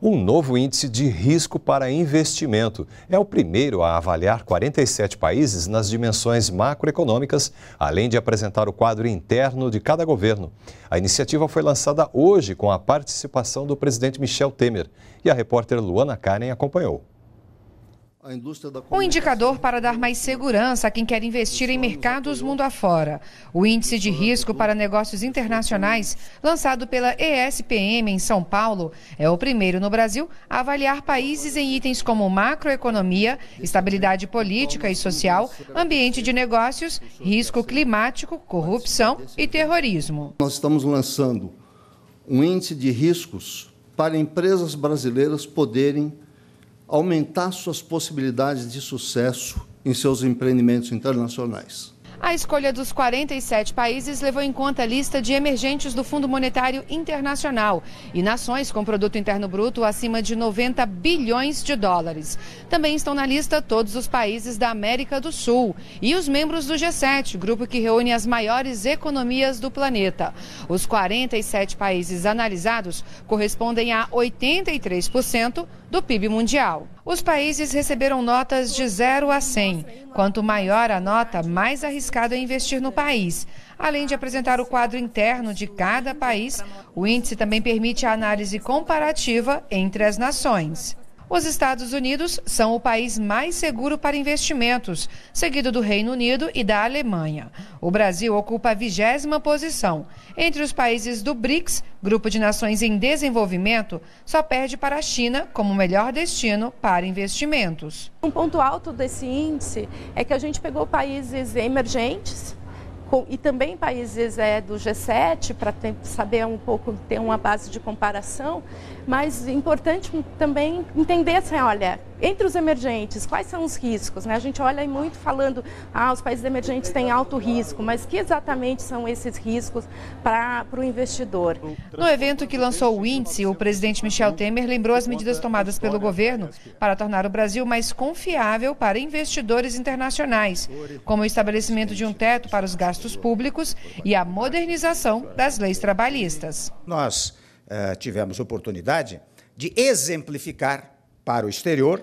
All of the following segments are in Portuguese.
um novo índice de risco para investimento. É o primeiro a avaliar 47 países nas dimensões macroeconômicas, além de apresentar o quadro interno de cada governo. A iniciativa foi lançada hoje com a participação do presidente Michel Temer e a repórter Luana Karen acompanhou. Um indicador é para dar mais segurança a quem quer investir em é mercados mundo afora. O Índice de é Risco para Negócios Internacionais, lançado pela ESPM em São Paulo, é o primeiro no Brasil a avaliar países em itens como macroeconomia, estabilidade política e social, ambiente de negócios, risco climático, corrupção e terrorismo. Nós estamos lançando um índice de riscos para empresas brasileiras poderem aumentar suas possibilidades de sucesso em seus empreendimentos internacionais. A escolha dos 47 países levou em conta a lista de emergentes do Fundo Monetário Internacional e nações com produto interno bruto acima de 90 bilhões de dólares. Também estão na lista todos os países da América do Sul e os membros do G7, grupo que reúne as maiores economias do planeta. Os 47 países analisados correspondem a 83% do PIB mundial. Os países receberam notas de 0 a 100. Quanto maior a nota, mais arriscado é investir no país. Além de apresentar o quadro interno de cada país, o índice também permite a análise comparativa entre as nações. Os Estados Unidos são o país mais seguro para investimentos, seguido do Reino Unido e da Alemanha. O Brasil ocupa a vigésima posição. Entre os países do BRICS, Grupo de Nações em Desenvolvimento, só perde para a China como melhor destino para investimentos. Um ponto alto desse índice é que a gente pegou países emergentes com, e também países é, do G7, para saber um pouco, ter uma base de comparação, mas é importante também entender assim, olha, entre os emergentes, quais são os riscos? Né? A gente olha muito falando, ah, os países emergentes têm alto risco, mas que exatamente são esses riscos para o investidor? No evento que lançou o índice, o presidente Michel Temer lembrou as medidas tomadas pelo governo para tornar o Brasil mais confiável para investidores internacionais, como o estabelecimento de um teto para os gastos públicos e a modernização das leis trabalhistas. Nós uh, tivemos oportunidade de exemplificar para o exterior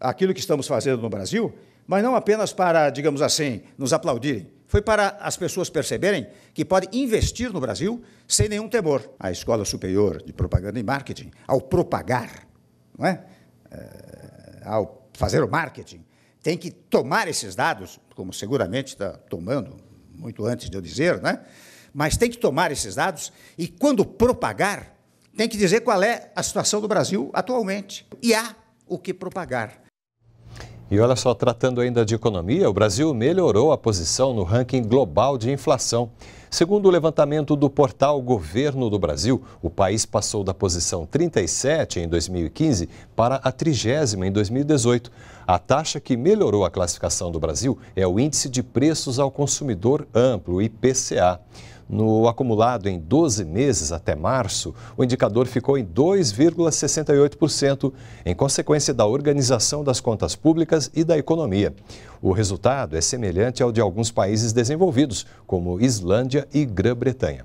aquilo que estamos fazendo no Brasil, mas não apenas para, digamos assim, nos aplaudirem. Foi para as pessoas perceberem que podem investir no Brasil sem nenhum temor. A Escola Superior de Propaganda e Marketing, ao propagar, não é? é ao fazer o marketing, tem que tomar esses dados, como seguramente está tomando, muito antes de eu dizer, né? mas tem que tomar esses dados e, quando propagar, tem que dizer qual é a situação do Brasil atualmente. E há o que propagar. E olha só, tratando ainda de economia, o Brasil melhorou a posição no ranking global de inflação. Segundo o levantamento do portal Governo do Brasil, o país passou da posição 37 em 2015 para a 30 em 2018. A taxa que melhorou a classificação do Brasil é o Índice de Preços ao Consumidor Amplo, IPCA. No acumulado em 12 meses até março, o indicador ficou em 2,68%, em consequência da organização das contas públicas e da economia. O resultado é semelhante ao de alguns países desenvolvidos, como Islândia e Grã-Bretanha.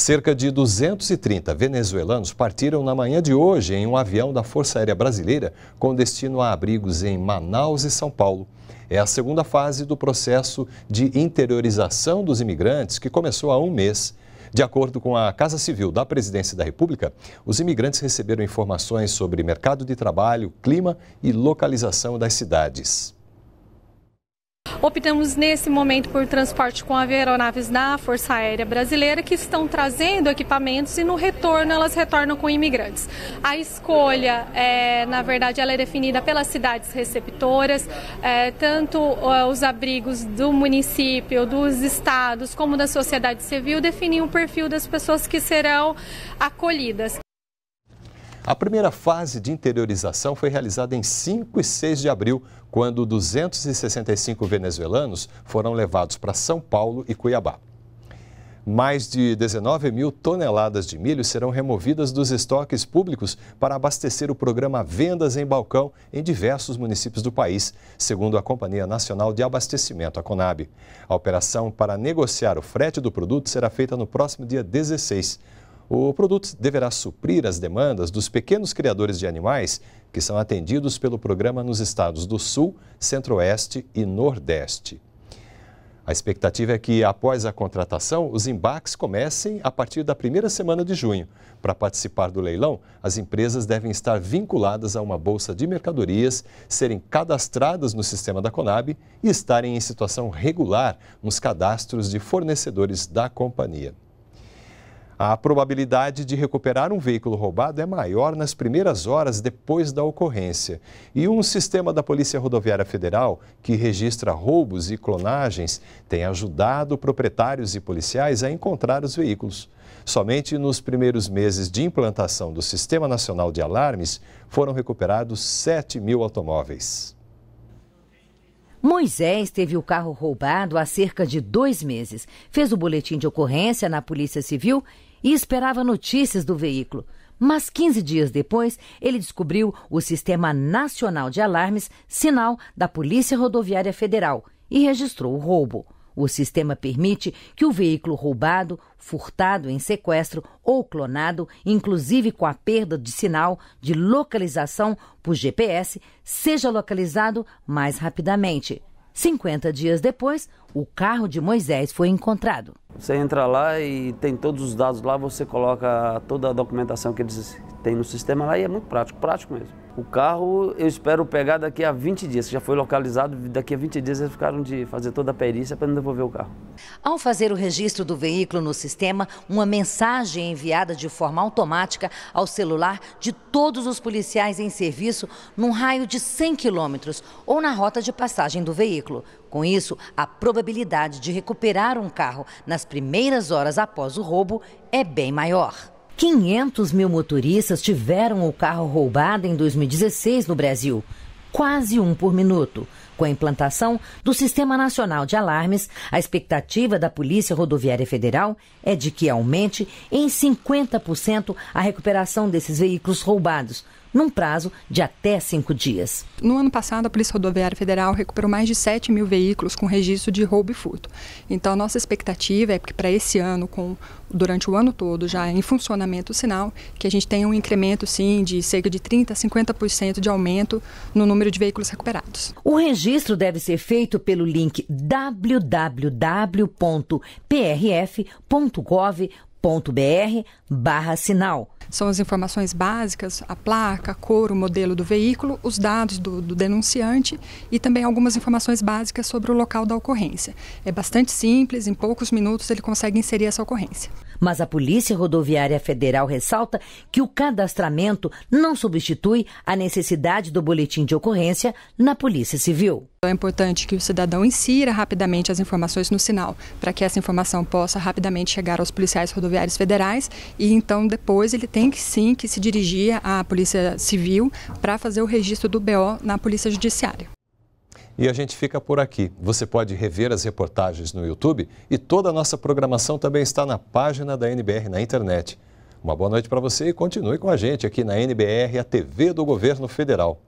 Cerca de 230 venezuelanos partiram na manhã de hoje em um avião da Força Aérea Brasileira com destino a abrigos em Manaus e São Paulo. É a segunda fase do processo de interiorização dos imigrantes que começou há um mês. De acordo com a Casa Civil da Presidência da República, os imigrantes receberam informações sobre mercado de trabalho, clima e localização das cidades. Optamos nesse momento por transporte com aeronaves da Força Aérea Brasileira que estão trazendo equipamentos e no retorno elas retornam com imigrantes. A escolha, é, na verdade, ela é definida pelas cidades receptoras, é, tanto é, os abrigos do município, dos estados, como da sociedade civil, definem o perfil das pessoas que serão acolhidas. A primeira fase de interiorização foi realizada em 5 e 6 de abril, quando 265 venezuelanos foram levados para São Paulo e Cuiabá. Mais de 19 mil toneladas de milho serão removidas dos estoques públicos para abastecer o programa Vendas em Balcão em diversos municípios do país, segundo a Companhia Nacional de Abastecimento, a Conab. A operação para negociar o frete do produto será feita no próximo dia 16. O produto deverá suprir as demandas dos pequenos criadores de animais que são atendidos pelo programa nos estados do Sul, Centro-Oeste e Nordeste. A expectativa é que, após a contratação, os embarques comecem a partir da primeira semana de junho. Para participar do leilão, as empresas devem estar vinculadas a uma bolsa de mercadorias, serem cadastradas no sistema da Conab e estarem em situação regular nos cadastros de fornecedores da companhia. A probabilidade de recuperar um veículo roubado é maior nas primeiras horas depois da ocorrência. E um sistema da Polícia Rodoviária Federal, que registra roubos e clonagens, tem ajudado proprietários e policiais a encontrar os veículos. Somente nos primeiros meses de implantação do Sistema Nacional de Alarmes foram recuperados 7 mil automóveis. Moisés teve o carro roubado há cerca de dois meses, fez o boletim de ocorrência na Polícia Civil e esperava notícias do veículo. Mas 15 dias depois, ele descobriu o Sistema Nacional de Alarmes, sinal da Polícia Rodoviária Federal, e registrou o roubo. O sistema permite que o veículo roubado, furtado em sequestro ou clonado, inclusive com a perda de sinal de localização por GPS, seja localizado mais rapidamente. 50 dias depois, o carro de Moisés foi encontrado. Você entra lá e tem todos os dados lá, você coloca toda a documentação que eles têm no sistema lá e é muito prático, prático mesmo. O carro eu espero pegar daqui a 20 dias, já foi localizado, daqui a 20 dias eles ficaram de fazer toda a perícia para não devolver o carro. Ao fazer o registro do veículo no sistema, uma mensagem é enviada de forma automática ao celular de todos os policiais em serviço num raio de 100 quilômetros ou na rota de passagem do veículo. Com isso, a probabilidade de recuperar um carro nas primeiras horas após o roubo é bem maior. 500 mil motoristas tiveram o carro roubado em 2016 no Brasil, quase um por minuto. Com a implantação do Sistema Nacional de Alarmes, a expectativa da Polícia Rodoviária Federal é de que aumente em 50% a recuperação desses veículos roubados, num prazo de até cinco dias. No ano passado, a Polícia Rodoviária Federal recuperou mais de 7 mil veículos com registro de roubo e furto. Então, a nossa expectativa é que para esse ano, com, durante o ano todo, já em funcionamento o sinal, que a gente tenha um incremento, sim, de cerca de 30% a 50% de aumento no número de veículos recuperados. O registro deve ser feito pelo link www.prf.gov.br br barra sinal. São as informações básicas, a placa, a cor, o modelo do veículo, os dados do, do, denunciante e também algumas informações básicas sobre o local da ocorrência. É bastante simples, em poucos minutos ele consegue inserir essa ocorrência. Mas a Polícia Rodoviária Federal ressalta que o cadastramento não substitui a necessidade do boletim de ocorrência na Polícia Civil. Então, é importante que o cidadão insira rapidamente as informações no sinal, para que essa informação possa rapidamente chegar aos policiais rodoviários federais e então depois ele tem que sim que se dirigir à Polícia Civil para fazer o registro do BO na Polícia Judiciária. E a gente fica por aqui. Você pode rever as reportagens no YouTube e toda a nossa programação também está na página da NBR na internet. Uma boa noite para você e continue com a gente aqui na NBR, a TV do Governo Federal.